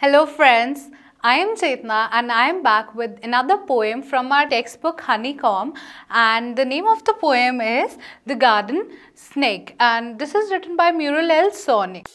Hello friends, I am Jaitna, and I am back with another poem from our textbook Honeycomb and the name of the poem is The Garden Snake and this is written by Muriel L. Sonic.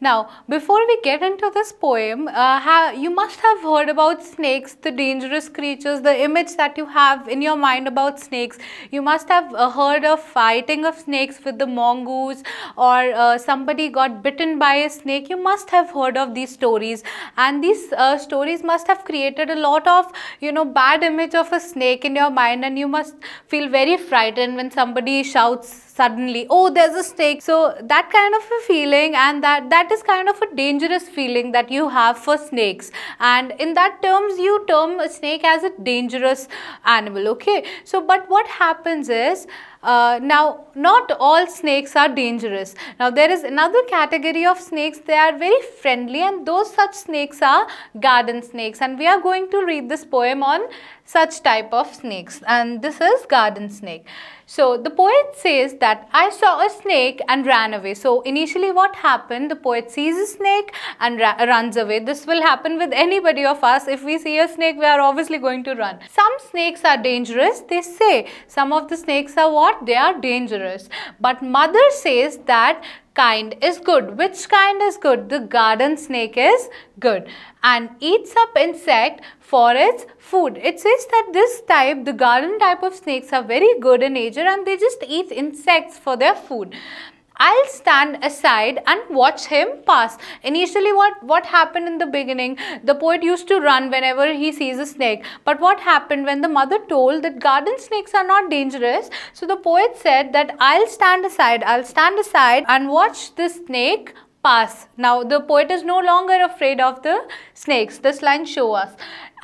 Now, before we get into this poem, uh, you must have heard about snakes, the dangerous creatures, the image that you have in your mind about snakes. You must have uh, heard of fighting of snakes with the mongoose or uh, somebody got bitten by a snake. You must have heard of these stories and these uh, stories must have created a lot of, you know, bad image of a snake in your mind and you must feel very frightened when somebody shouts suddenly oh there's a stake so that kind of a feeling and that that is kind of a dangerous feeling that you have for snakes and in that terms you term a snake as a dangerous animal okay so but what happens is uh, now not all snakes are dangerous now there is another category of snakes they are very friendly and those such snakes are garden snakes and we are going to read this poem on such type of snakes and this is garden snake so the poet says that I saw a snake and ran away. So initially what happened? The poet sees a snake and runs away. This will happen with anybody of us. If we see a snake, we are obviously going to run. Some snakes are dangerous, they say. Some of the snakes are what? They are dangerous. But mother says that kind is good. Which kind is good? The garden snake is good and eats up insect for its food. It says that this type, the garden type of snakes are very good in nature and they just eat insects for their food. I'll stand aside and watch him pass. Initially, what, what happened in the beginning? The poet used to run whenever he sees a snake. But what happened when the mother told that garden snakes are not dangerous? So the poet said that I'll stand aside, I'll stand aside and watch the snake pass. Now the poet is no longer afraid of the snakes. This line show us.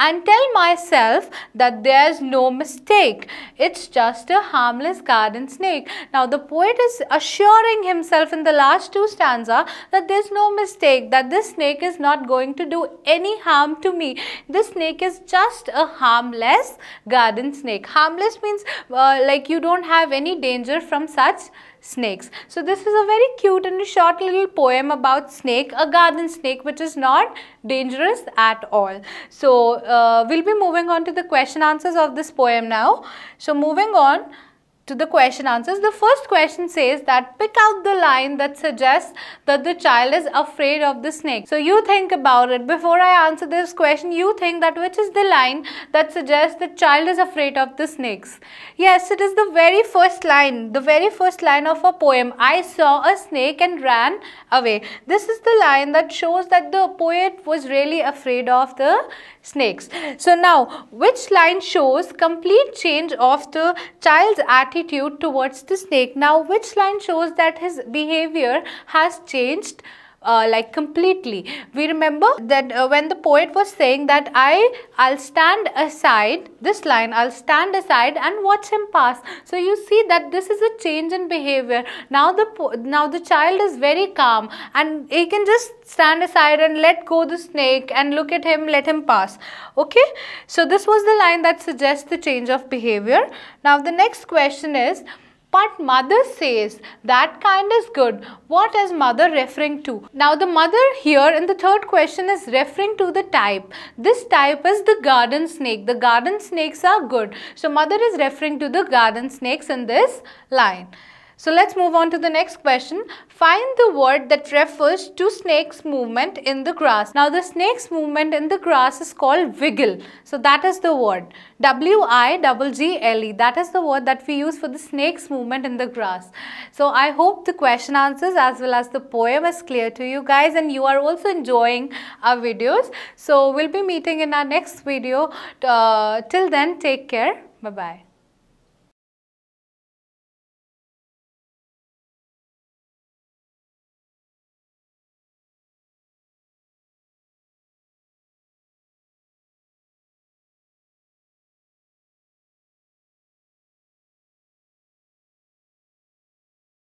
And tell myself that there's no mistake. It's just a harmless garden snake. Now the poet is assuring himself in the last two stanza that there's no mistake, that this snake is not going to do any harm to me. This snake is just a harmless garden snake. Harmless means uh, like you don't have any danger from such snakes. So this is a very cute and short little poem about snake, a garden snake which is not dangerous at all. So uh, we'll be moving on to the question answers of this poem now. So moving on, to the question answers. The first question says that pick out the line that suggests that the child is afraid of the snake. So you think about it. Before I answer this question, you think that which is the line that suggests the child is afraid of the snakes. Yes, it is the very first line, the very first line of a poem. I saw a snake and ran away. This is the line that shows that the poet was really afraid of the snakes. So now, which line shows complete change of the child's attitude towards the snake? Now, which line shows that his behavior has changed uh, like completely. We remember that uh, when the poet was saying that I, I'll stand aside, this line, I'll stand aside and watch him pass. So you see that this is a change in behavior. Now the, now the child is very calm and he can just stand aside and let go the snake and look at him, let him pass. Okay. So this was the line that suggests the change of behavior. Now the next question is, but mother says that kind is good. What is mother referring to? Now the mother here in the third question is referring to the type. This type is the garden snake. The garden snakes are good. So mother is referring to the garden snakes in this line. So let's move on to the next question. Find the word that refers to snake's movement in the grass. Now the snake's movement in the grass is called wiggle. So that is the word. W-I-G-G-L-E. That is the word that we use for the snake's movement in the grass. So I hope the question answers as well as the poem is clear to you guys and you are also enjoying our videos. So we'll be meeting in our next video. Uh, till then, take care. Bye-bye.